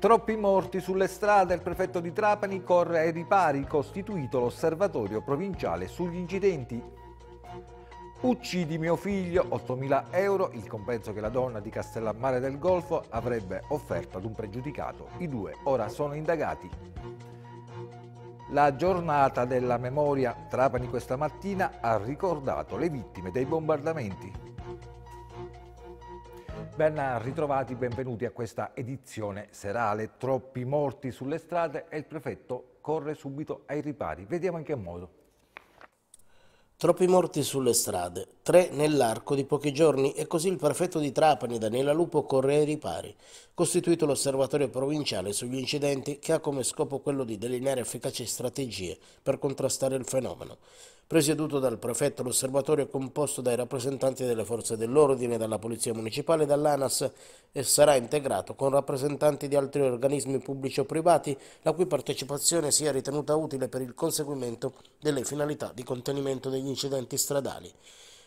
Troppi morti sulle strade, il prefetto di Trapani corre ai ripari, costituito l'osservatorio provinciale sugli incidenti. Uccidi mio figlio, 8.000 euro, il compenso che la donna di Castellammare del Golfo avrebbe offerto ad un pregiudicato. I due ora sono indagati. La giornata della memoria Trapani questa mattina ha ricordato le vittime dei bombardamenti. Ben ritrovati, benvenuti a questa edizione serale. Troppi morti sulle strade e il prefetto corre subito ai ripari. Vediamo in che modo. Troppi morti sulle strade, tre nell'arco di pochi giorni e così il prefetto di Trapani Daniela Lupo corre ai ripari, costituito l'osservatorio provinciale sugli incidenti che ha come scopo quello di delineare efficaci strategie per contrastare il fenomeno. Presieduto dal prefetto, l'osservatorio è composto dai rappresentanti delle forze dell'ordine, dalla Polizia Municipale, e dall'ANAS e sarà integrato con rappresentanti di altri organismi pubblici o privati la cui partecipazione sia ritenuta utile per il conseguimento delle finalità di contenimento degli incidenti incidenti stradali.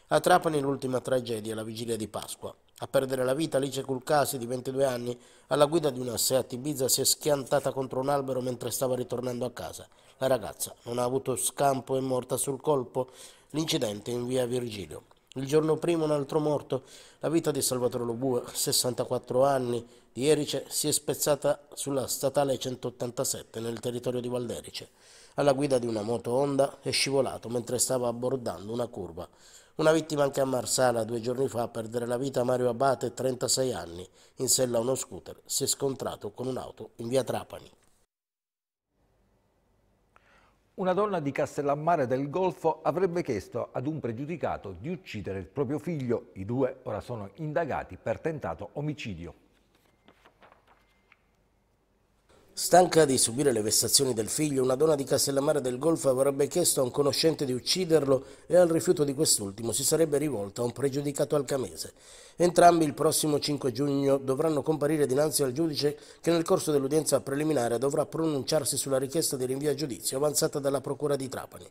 A Trapani l'ultima tragedia, la vigilia di Pasqua. A perdere la vita Alice Culcasi, di 22 anni, alla guida di una Seat Ibiza si è schiantata contro un albero mentre stava ritornando a casa. La ragazza non ha avuto scampo e morta sul colpo. L'incidente in via Virgilio. Il giorno prima un altro morto, la vita di Salvatore Lobue, 64 anni, di Erice, si è spezzata sulla statale 187 nel territorio di Valderice alla guida di una moto Honda è scivolato mentre stava abbordando una curva. Una vittima anche a Marsala due giorni fa a perdere la vita Mario Abate, 36 anni, in sella a uno scooter, si è scontrato con un'auto in via Trapani. Una donna di Castellammare del Golfo avrebbe chiesto ad un pregiudicato di uccidere il proprio figlio. I due ora sono indagati per tentato omicidio. Stanca di subire le vessazioni del figlio, una donna di Castellammare del Golfo avrebbe chiesto a un conoscente di ucciderlo e al rifiuto di quest'ultimo si sarebbe rivolta a un pregiudicato alcamese. Entrambi il prossimo 5 giugno dovranno comparire dinanzi al giudice che nel corso dell'udienza preliminare dovrà pronunciarsi sulla richiesta di rinvio a giudizio avanzata dalla Procura di Trapani.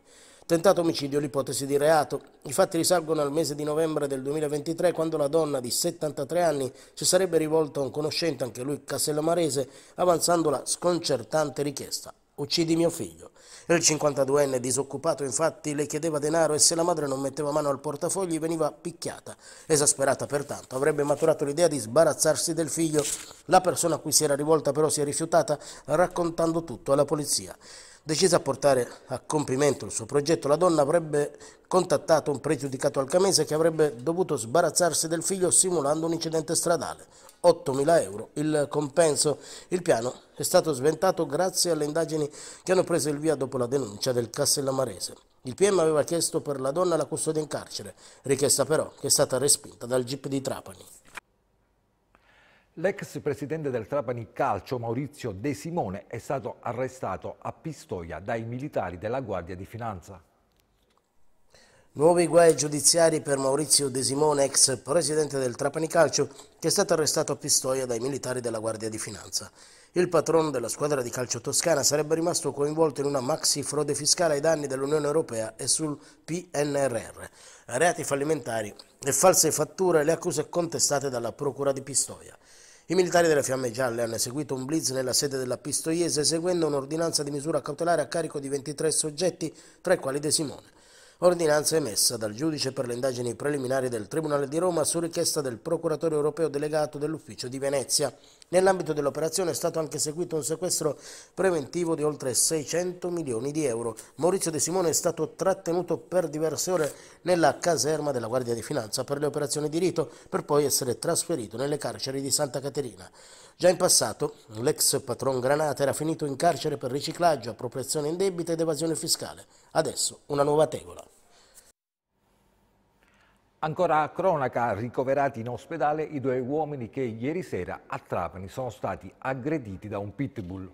Tentato omicidio, l'ipotesi di reato. I fatti risalgono al mese di novembre del 2023 quando la donna di 73 anni si sarebbe rivolta a un conoscente, anche lui castellamarese, avanzando la sconcertante richiesta. Uccidi mio figlio. Il 52enne disoccupato infatti le chiedeva denaro e se la madre non metteva mano al portafogli veniva picchiata. Esasperata pertanto, avrebbe maturato l'idea di sbarazzarsi del figlio. La persona a cui si era rivolta però si è rifiutata raccontando tutto alla polizia. Decisa a portare a compimento il suo progetto, la donna avrebbe contattato un pregiudicato alcamese che avrebbe dovuto sbarazzarsi del figlio simulando un incidente stradale. 8.000 euro il compenso. Il piano è stato sventato grazie alle indagini che hanno preso il via dopo la denuncia del Castellamarese. Il PM aveva chiesto per la donna la custodia in carcere, richiesta però che è stata respinta dal GIP di Trapani. L'ex presidente del Trapani Calcio Maurizio De Simone è stato arrestato a Pistoia dai militari della Guardia di Finanza. Nuovi guai giudiziari per Maurizio De Simone, ex presidente del Trapani Calcio, che è stato arrestato a Pistoia dai militari della Guardia di Finanza. Il patrono della squadra di calcio toscana sarebbe rimasto coinvolto in una maxi frode fiscale ai danni dell'Unione Europea e sul PNRR, reati fallimentari e false fatture le accuse contestate dalla Procura di Pistoia. I militari delle Fiamme Gialle hanno eseguito un blitz nella sede della Pistoiese eseguendo un'ordinanza di misura cautelare a carico di 23 soggetti, tra i quali De Simone. Ordinanza emessa dal giudice per le indagini preliminari del Tribunale di Roma su richiesta del procuratore europeo delegato dell'Ufficio di Venezia. Nell'ambito dell'operazione è stato anche seguito un sequestro preventivo di oltre 600 milioni di euro. Maurizio De Simone è stato trattenuto per diverse ore nella caserma della Guardia di Finanza per le operazioni di rito, per poi essere trasferito nelle carceri di Santa Caterina. Già in passato l'ex patron Granata era finito in carcere per riciclaggio, appropriazione in debita ed evasione fiscale. Adesso una nuova tegola. Ancora a cronaca, ricoverati in ospedale i due uomini che ieri sera a Trapani sono stati aggrediti da un pitbull.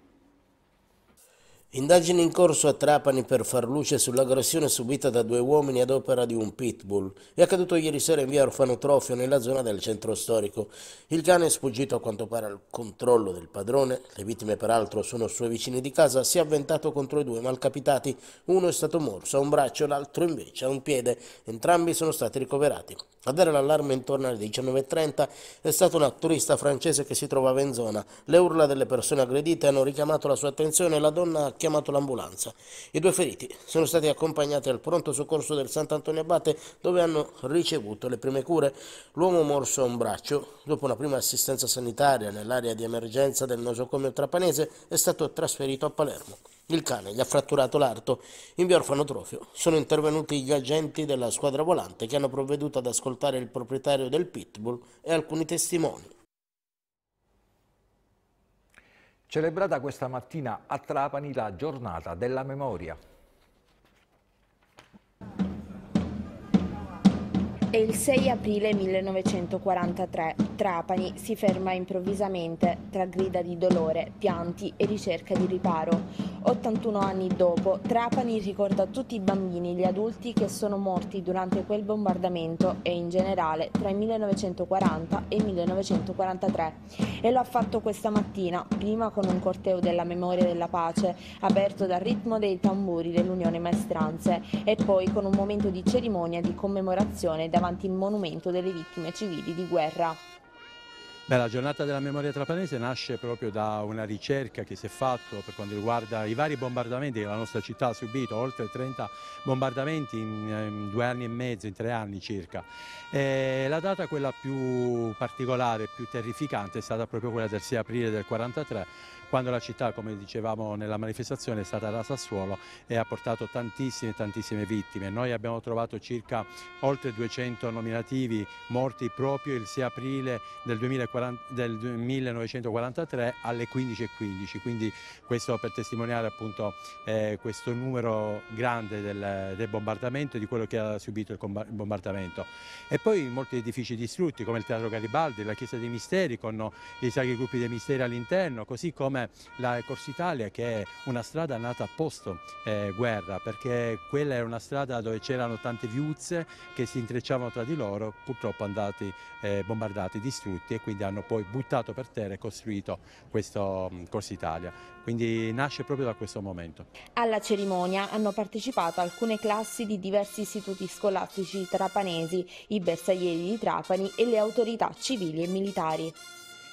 Indagini in corso a Trapani per far luce sull'aggressione subita da due uomini ad opera di un pitbull. È accaduto ieri sera in via Orfanotrofio nella zona del centro storico. Il cane è sfuggito a quanto pare al controllo del padrone, le vittime peraltro sono sue vicine di casa, si è avventato contro i due malcapitati, uno è stato morso a un braccio, l'altro invece a un piede, entrambi sono stati ricoverati. A dare l'allarme intorno alle 19.30 è stato un turista francese che si trovava in zona. Le urla delle persone aggredite hanno richiamato la sua attenzione e la donna ha chiamato l'ambulanza. I due feriti sono stati accompagnati al pronto soccorso del Sant'Antonio Abate dove hanno ricevuto le prime cure. L'uomo morso a un braccio, dopo una prima assistenza sanitaria nell'area di emergenza del nosocomio trapanese, è stato trasferito a Palermo. Il cane gli ha fratturato l'arto. In via Orfanotrofio sono intervenuti gli agenti della squadra volante che hanno provveduto ad ascoltare il proprietario del pitbull e alcuni testimoni. Celebrata questa mattina a Trapani la giornata della memoria. È il 6 aprile 1943. Trapani si ferma improvvisamente tra grida di dolore, pianti e ricerca di riparo. 81 anni dopo, Trapani ricorda tutti i bambini e gli adulti che sono morti durante quel bombardamento e in generale tra il 1940 e il 1943 e lo ha fatto questa mattina, prima con un corteo della memoria della pace aperto dal ritmo dei tamburi dell'Unione Maestranze e poi con un momento di cerimonia di commemorazione davanti il monumento delle vittime civili di guerra. Beh, la giornata della memoria trapanese nasce proprio da una ricerca che si è fatta per quanto riguarda i vari bombardamenti che la nostra città ha subito, oltre 30 bombardamenti in, in due anni e mezzo, in tre anni circa. E la data quella più particolare, più terrificante è stata proprio quella del 6 aprile del 1943, quando la città, come dicevamo nella manifestazione, è stata rasa a suolo e ha portato tantissime, tantissime vittime. Noi abbiamo trovato circa oltre 200 nominativi morti proprio il 6 aprile del 2043 del 1943 alle 15.15, quindi questo per testimoniare appunto eh, questo numero grande del, del bombardamento e di quello che ha subito il bombardamento. E poi molti edifici distrutti come il Teatro Garibaldi, la Chiesa dei Misteri con i sacri gruppi dei misteri all'interno, così come la Corsa Italia che è una strada nata a posto eh, guerra perché quella era una strada dove c'erano tante viuzze che si intrecciavano tra di loro, purtroppo andati eh, bombardati, distrutti e quindi hanno poi buttato per terra e costruito questo mm, Corso Italia. Quindi nasce proprio da questo momento. Alla cerimonia hanno partecipato alcune classi di diversi istituti scolastici trapanesi, i bersaglieri di Trapani e le autorità civili e militari.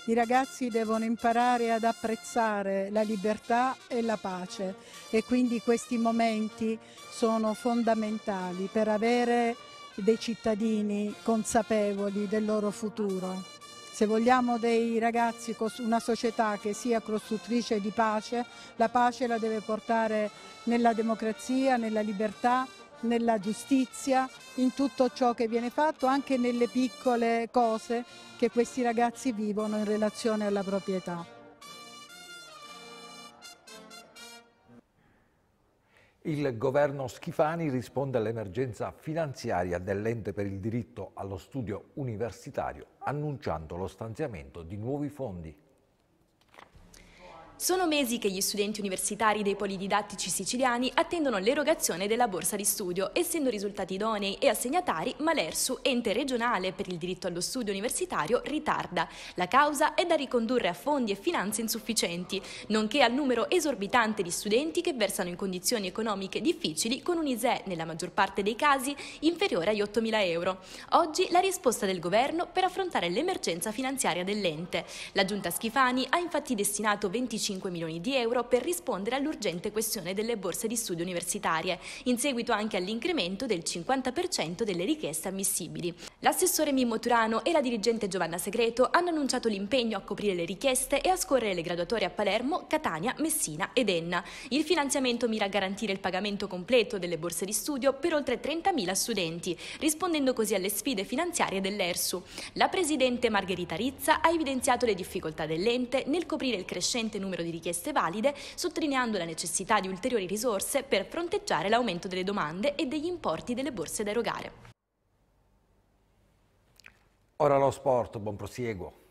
I ragazzi devono imparare ad apprezzare la libertà e la pace e quindi questi momenti sono fondamentali per avere dei cittadini consapevoli del loro futuro. Se vogliamo dei ragazzi, una società che sia costruttrice di pace, la pace la deve portare nella democrazia, nella libertà, nella giustizia, in tutto ciò che viene fatto, anche nelle piccole cose che questi ragazzi vivono in relazione alla proprietà. Il governo Schifani risponde all'emergenza finanziaria dell'ente per il diritto allo studio universitario annunciando lo stanziamento di nuovi fondi. Sono mesi che gli studenti universitari dei polididattici siciliani attendono l'erogazione della borsa di studio, essendo risultati idonei e assegnatari Malersu, ente regionale per il diritto allo studio universitario, ritarda. La causa è da ricondurre a fondi e finanze insufficienti, nonché al numero esorbitante di studenti che versano in condizioni economiche difficili con un ISE, nella maggior parte dei casi, inferiore agli 8.000 euro. Oggi la risposta del governo per affrontare l'emergenza finanziaria dell'ente. La giunta Schifani ha infatti destinato 25 25 milioni di euro per rispondere all'urgente questione delle borse di studio universitarie, in seguito anche all'incremento del 50% delle richieste ammissibili. L'assessore Mimmo Turano e la dirigente Giovanna Segreto hanno annunciato l'impegno a coprire le richieste e a scorrere le graduatorie a Palermo, Catania, Messina ed Enna. Il finanziamento mira a garantire il pagamento completo delle borse di studio per oltre 30.000 studenti, rispondendo così alle sfide finanziarie dell'ERSU. La presidente Margherita Rizza ha evidenziato le difficoltà dell'ente nel coprire il crescente numero numero di richieste valide, sottolineando la necessità di ulteriori risorse per fronteggiare l'aumento delle domande e degli importi delle borse da erogare. Ora lo sport, buon prosieguo.